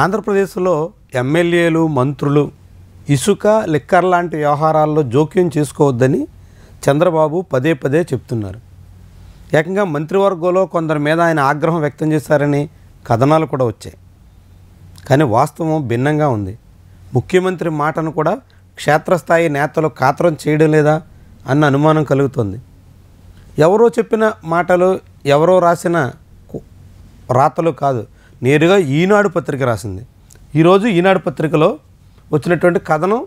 ఆంధ్రప్రదేశ్లో ఎమ్మెల్యేలు మంత్రులు ఇసుక లిక్కర్ లాంటి వ్యవహారాల్లో జోక్యం చేసుకోవద్దని చంద్రబాబు పదే పదే చెప్తున్నారు ఏకంగా మంత్రివర్గంలో కొందరి మీద ఆయన ఆగ్రహం వ్యక్తం చేశారని కథనాలు కూడా వచ్చాయి కానీ వాస్తవం భిన్నంగా ఉంది ముఖ్యమంత్రి మాటను కూడా క్షేత్రస్థాయి నేతలు కాతరం చేయడం లేదా అన్న అనుమానం కలుగుతుంది ఎవరో చెప్పిన మాటలు ఎవరో రాసిన రాతలు కాదు నేరుగా ఈనాడు పత్రిక రాసింది ఈరోజు ఈనాడు పత్రికలో వచ్చినటువంటి కథనం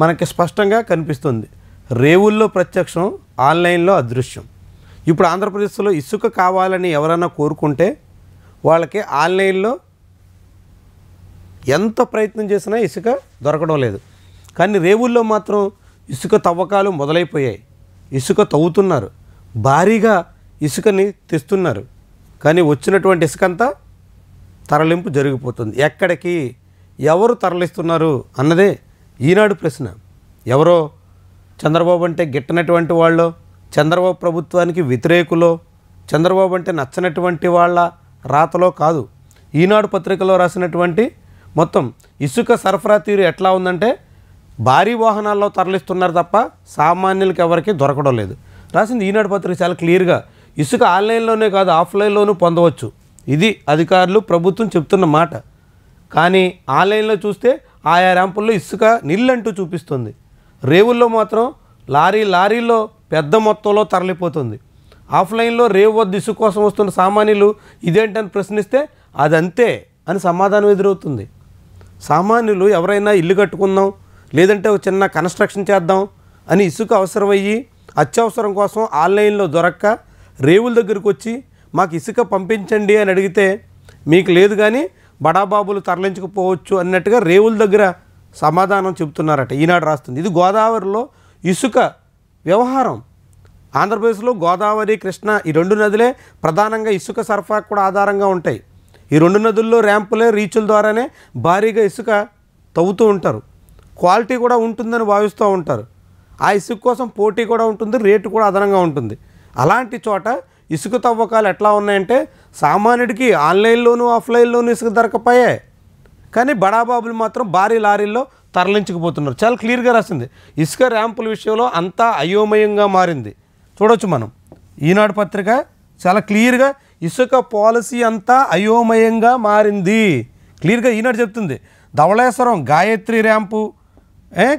మనకి స్పష్టంగా కనిపిస్తుంది రేవుల్లో ప్రత్యక్షం ఆన్లైన్లో అదృశ్యం ఇప్పుడు ఆంధ్రప్రదేశ్లో ఇసుక కావాలని ఎవరైనా కోరుకుంటే వాళ్ళకి ఆన్లైన్లో ఎంత ప్రయత్నం చేసినా ఇసుక దొరకడం లేదు కానీ రేవుల్లో మాత్రం ఇసుక తవ్వకాలు మొదలైపోయాయి ఇసుక తవ్వుతున్నారు భారీగా ఇసుకని తెస్తున్నారు కానీ వచ్చినటువంటి ఇసుకంతా తరలింపు జరిగిపోతుంది ఎక్కడికి ఎవరు తరలిస్తున్నారు అన్నదే ఈనాడు ప్రశ్న ఎవరో చంద్రబాబు అంటే గిట్టనటువంటి వాళ్ళు చంద్రబాబు ప్రభుత్వానికి వ్యతిరేకులో చంద్రబాబు అంటే నచ్చనటువంటి వాళ్ళ రాతలో కాదు ఈనాడు పత్రికలో రాసినటువంటి మొత్తం ఇసుక సరఫరా తీరు ఎట్లా ఉందంటే భారీ వాహనాల్లో తరలిస్తున్నారు తప్ప సామాన్యులకి ఎవరికి దొరకడం లేదు రాసింది ఈనాడు పత్రిక చాలా క్లియర్గా ఇసుక ఆన్లైన్లోనే కాదు ఆఫ్లైన్లోనూ పొందవచ్చు ఇది అధికారులు ప్రభుత్వం చెప్తున్న మాట కానీ ఆన్లైన్లో చూస్తే ఆయా ర్యాంపుల్లో ఇసుక నీళ్ళంటూ చూపిస్తుంది రేవుల్లో మాత్రం లారీ లారీలో పెద్ద మొత్తంలో తరలిపోతుంది ఆఫ్లైన్లో రేవు వద్ద ఇసుక కోసం వస్తున్న సామాన్యులు ఇదేంటని ప్రశ్నిస్తే అదంతే అని సమాధానం ఎదురవుతుంది సామాన్యులు ఎవరైనా ఇల్లు కట్టుకుందాం లేదంటే ఒక చిన్న కన్స్ట్రక్షన్ చేద్దాం అని ఇసుక అవసరమయ్యి అత్యవసరం కోసం ఆన్లైన్లో దొరక్క రేవుల దగ్గరికి వచ్చి మాకు ఇసుక పంపించండి అని అడిగితే మీకు లేదు కానీ బడాబాబులు తరలించకపోవచ్చు అన్నట్టుగా రేవుల దగ్గర సమాధానం చెబుతున్నారట ఈనాడు రాస్తుంది ఇది గోదావరిలో ఇసుక వ్యవహారం ఆంధ్రప్రదేశ్లో గోదావరి కృష్ణ ఈ రెండు నదులే ప్రధానంగా ఇసుక సరఫరా కూడా ఆధారంగా ఉంటాయి ఈ రెండు నదుల్లో ర్యాంపులే రీచుల ద్వారానే భారీగా ఇసుక తవ్వుతూ ఉంటారు క్వాలిటీ కూడా ఉంటుందని భావిస్తూ ఉంటారు ఆ ఇసుక కోసం పోటీ కూడా ఉంటుంది రేటు కూడా అదనంగా ఉంటుంది అలాంటి చోట ఇసుక తవ్వకాలు ఎట్లా ఉన్నాయంటే సామాన్యుడికి ఆన్లైన్లోనూ ఆఫ్లైన్లోనూ ఇసుక దొరకపోయాయి కానీ బడాబాబులు మాత్రం భారీ లారీల్లో తరలించుకుపోతున్నారు చాలా క్లియర్గా రాసింది ఇసుక ర్యాంపుల విషయంలో అంతా అయోమయంగా మారింది చూడవచ్చు మనం ఈనాడు పత్రిక చాలా క్లియర్గా ఇసుక పాలసీ అంతా అయోమయంగా మారింది క్లియర్గా ఈనాడు చెప్తుంది ధవళేశ్వరం గాయత్రి ర్యాంపు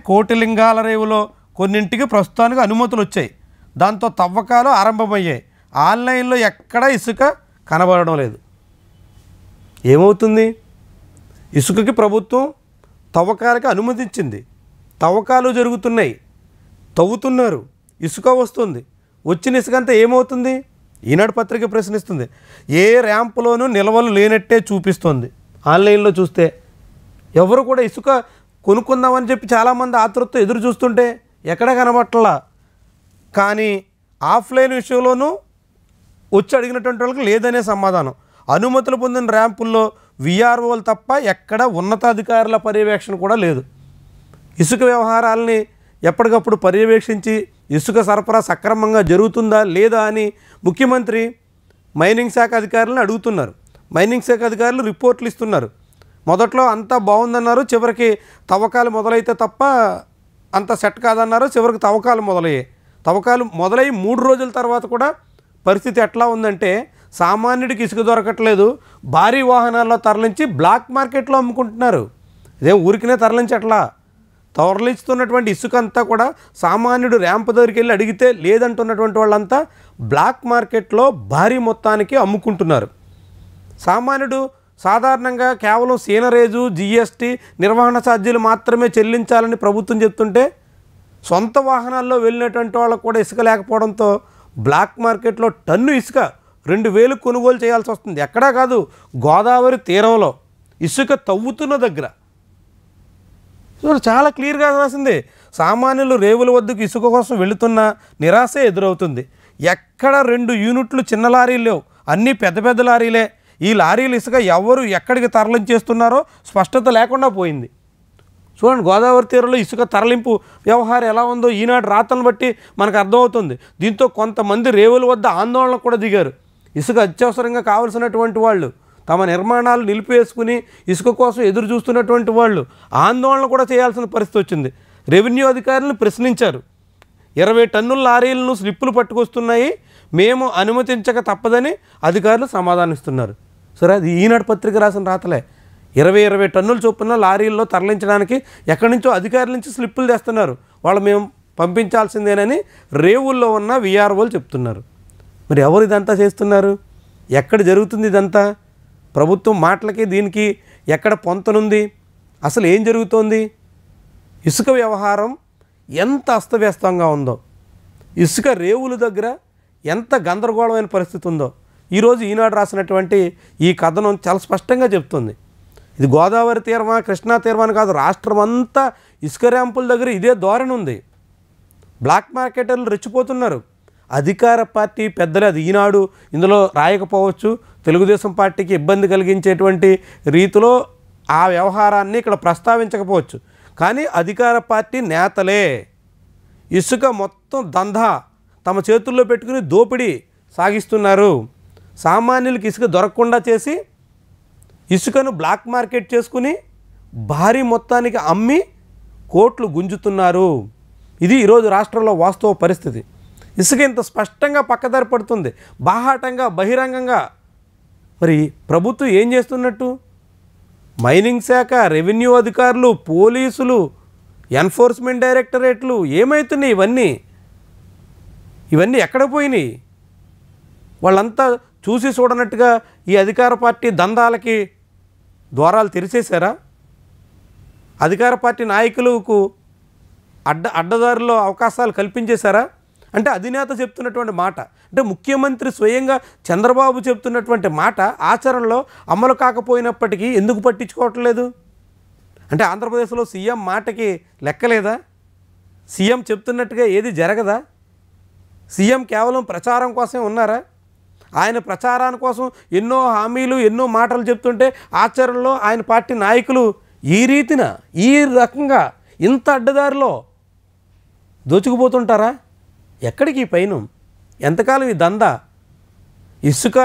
కోటిలింగాల రేవులో కొన్నింటికి ప్రస్తుతానికి అనుమతులు వచ్చాయి దాంతో తవ్వకాలు ఆరంభమయ్యాయి ఆన్లైన్లో ఎక్కడా ఇసుక కనబడడం లేదు ఏమవుతుంది ఇసుకకి ప్రభుత్వం తవ్వకాలకి అనుమతించింది తవ్వకాలు జరుగుతున్నాయి తవ్వుతున్నారు ఇసుక వస్తుంది వచ్చిన ఇసుక అంతా ఏమవుతుంది ఈనాడు పత్రిక ప్రశ్నిస్తుంది ఏ ర్యాంపులోనూ నిల్వలు లేనట్టే చూపిస్తుంది ఆన్లైన్లో చూస్తే ఎవరు కూడా ఇసుక కొనుక్కుందామని చెప్పి చాలామంది ఆతృతతో ఎదురు చూస్తుంటే ఎక్కడ కనబట్టలా కానీ ఆఫ్లైన్ విషయంలోనూ వచ్చి అడిగినటువంటి వాళ్ళకి లేదనే సమాధానం అనుమతులు పొందిన ర్యాంపుల్లో విఆర్ఓలు తప్ప ఎక్కడ ఉన్నతాధికారుల పర్యవేక్షణ కూడా లేదు ఇసుక వ్యవహారాలని ఎప్పటికప్పుడు పర్యవేక్షించి ఇసుక సరఫరా సక్రమంగా జరుగుతుందా లేదా అని ముఖ్యమంత్రి మైనింగ్ శాఖ అధికారులను అడుగుతున్నారు మైనింగ్ శాఖ అధికారులు రిపోర్ట్లు ఇస్తున్నారు మొదట్లో అంతా బాగుందన్నారు చివరికి తవ్వకాలు మొదలైతే తప్ప అంత సెట్ కాదన్నారు చివరికి తవ్వకాలు మొదలయ్యాయి తవ్వకాలు మొదలై మూడు రోజుల తర్వాత కూడా పరిస్థితి ఎట్లా ఉందంటే సామాన్యుడికి ఇసుక దొరకట్లేదు భారీ వాహనాల్లో తరలించి బ్లాక్ మార్కెట్లో అమ్ముకుంటున్నారు అదే ఊరికినే తరలించి అట్లా తరలిస్తున్నటువంటి ఇసుక అంతా కూడా సామాన్యుడు ర్యాంప్ దగ్గరికి వెళ్ళి అడిగితే లేదంటున్నటువంటి వాళ్ళంతా బ్లాక్ మార్కెట్లో భారీ మొత్తానికి అమ్ముకుంటున్నారు సామాన్యుడు సాధారణంగా కేవలం సీనరేజు జిఎస్టీ నిర్వహణ ఛార్జీలు మాత్రమే చెల్లించాలని ప్రభుత్వం చెప్తుంటే సొంత వాహనాల్లో వెళ్ళినటువంటి వాళ్ళకు కూడా ఇసుక లేకపోవడంతో బ్లాక్ మార్కెట్లో టన్ను ఇసుక రెండు వేలు కొనుగోలు చేయాల్సి వస్తుంది ఎక్కడా కాదు గోదావరి తీరంలో ఇసుక తవ్వుతున్న దగ్గర చాలా క్లియర్గా రాసింది సామాన్యులు రేవుల వద్దకు ఇసుక కోసం వెళుతున్న నిరాశ ఎదురవుతుంది ఎక్కడ రెండు యూనిట్లు చిన్న లారీలు లేవు అన్నీ పెద్ద పెద్ద లారీలే ఈ లారీలు ఇసుక ఎవరు ఎక్కడికి తరలించేస్తున్నారో స్పష్టత లేకుండా పోయింది చూడండి గోదావరి తీరంలో ఇసుక తరలింపు వ్యవహారం ఎలా ఉందో ఈనాడు రాతలను బట్టి మనకు అర్థమవుతుంది దీంతో కొంతమంది రేవుల వద్ద ఆందోళనలు కూడా దిగారు ఇసుక అత్యవసరంగా కావలసినటువంటి వాళ్ళు తమ నిర్మాణాలు నిలిపివేసుకుని ఇసుక కోసం ఎదురు చూస్తున్నటువంటి వాళ్ళు ఆందోళన కూడా చేయాల్సిన పరిస్థితి వచ్చింది రెవెన్యూ అధికారులను ప్రశ్నించారు ఇరవై టన్నుల లారీలను స్లిప్పులు పట్టుకొస్తున్నాయి మేము అనుమతించక తప్పదని అధికారులు సమాధానిస్తున్నారు సరే అది ఈనాడు పత్రిక రాసిన రాతలే ఇరవై ఇరవై టన్నుల చొప్పున లారీల్లో తరలించడానికి ఎక్కడి నుంచో అధికారుల నుంచి స్లిప్పులు తెస్తున్నారు వాళ్ళు మేము పంపించాల్సిందేనని రేవుల్లో ఉన్న విఆర్ఓలు చెప్తున్నారు మరి ఎవరు ఇదంతా చేస్తున్నారు ఎక్కడ జరుగుతుంది ఇదంతా ప్రభుత్వం మాటలకి దీనికి ఎక్కడ పొంతనుంది అసలు ఏం జరుగుతోంది ఇసుక వ్యవహారం ఎంత అస్తవ్యస్తంగా ఉందో ఇసుక రేవుల దగ్గర ఎంత గందరగోళమైన పరిస్థితి ఉందో ఈరోజు ఈనాడు రాసినటువంటి ఈ కథనం చాలా స్పష్టంగా చెప్తుంది ఇది గోదావరి తీరమా కృష్ణా తీరమా కాదు రాష్ట్రం అంతా ఇసుక ర్యాంపుల దగ్గర ఇదే ధోరణి ఉంది బ్లాక్ మార్కెటర్లు రెచ్చిపోతున్నారు అధికార పార్టీ పెద్దలు అది ఈనాడు ఇందులో రాయకపోవచ్చు తెలుగుదేశం పార్టీకి ఇబ్బంది కలిగించేటువంటి రీతిలో ఆ వ్యవహారాన్ని ఇక్కడ ప్రస్తావించకపోవచ్చు కానీ అధికార పార్టీ నేతలే ఇసుక మొత్తం దందా తమ చేతుల్లో పెట్టుకుని దోపిడీ సాగిస్తున్నారు సామాన్యులకు ఇసుక దొరకకుండా చేసి ఇసుకను బ్లాక్ మార్కెట్ చేసుకుని భారీ మొత్తానికి అమ్మి కోట్లు గుంజుతున్నారు ఇది ఈరోజు రాష్ట్రంలో వాస్తవ పరిస్థితి ఇసుక ఇంత స్పష్టంగా పక్కదారి పడుతుంది బాహాటంగా బహిరంగంగా మరి ప్రభుత్వం ఏం చేస్తున్నట్టు మైనింగ్ శాఖ రెవెన్యూ అధికారులు పోలీసులు ఎన్ఫోర్స్మెంట్ డైరెక్టరేట్లు ఏమవుతున్నాయి ఇవన్నీ ఇవన్నీ ఎక్కడ పోయినాయి వాళ్ళంతా చూసి చూడనట్టుగా ఈ అధికార పార్టీ దందాలకి ద్వారాలు తెరిచేశారా అధికార పార్టీ నాయకులకు అడ్డ అడ్డదారుల్లో అవకాశాలు కల్పించేశారా అంటే అధినేత చెప్తున్నటువంటి మాట అంటే ముఖ్యమంత్రి స్వయంగా చంద్రబాబు చెప్తున్నటువంటి మాట ఆచరణలో అమలు కాకపోయినప్పటికీ ఎందుకు పట్టించుకోవట్లేదు అంటే ఆంధ్రప్రదేశ్లో సీఎం మాటకి లెక్కలేదా సీఎం చెప్తున్నట్టుగా ఏది జరగదా సీఎం కేవలం ప్రచారం కోసమే ఉన్నారా ఆయన ప్రచారాని కోసం ఎన్నో హామీలు ఎన్నో మాటలు చెప్తుంటే ఆచరణలో ఆయన పార్టీ నాయకులు ఈ రీతిన ఈ రకంగా ఇంత అడ్డదారిలో దోచుకుపోతుంటారా ఎక్కడికి ఈ పైన ఎంతకాలం ఈ దందా ఇసుక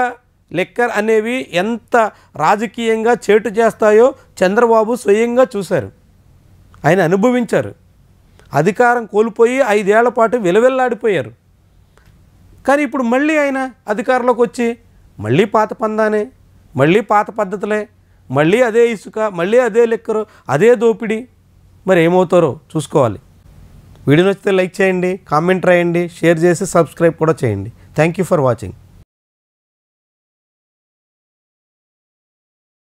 లెక్కర్ అనేవి ఎంత రాజకీయంగా చేటు చేస్తాయో చంద్రబాబు స్వయంగా చూశారు ఆయన అనుభవించారు అధికారం కోల్పోయి ఐదేళ్ల పాటు విలవెల్లాడిపోయారు కానీ ఇప్పుడు మళ్ళీ ఆయన అధికారంలోకి వచ్చి మళ్ళీ పాత పందానే మళ్ళీ పాత పద్ధతులే మళ్ళీ అదే ఇసుక మళ్ళీ అదే లెక్కరు అదే దోపిడీ మరి ఏమవుతారో చూసుకోవాలి వీడియో నచ్చితే లైక్ చేయండి కామెంట్ రాయండి షేర్ చేసి సబ్స్క్రైబ్ కూడా చేయండి థ్యాంక్ యూ ఫర్ వాచింగ్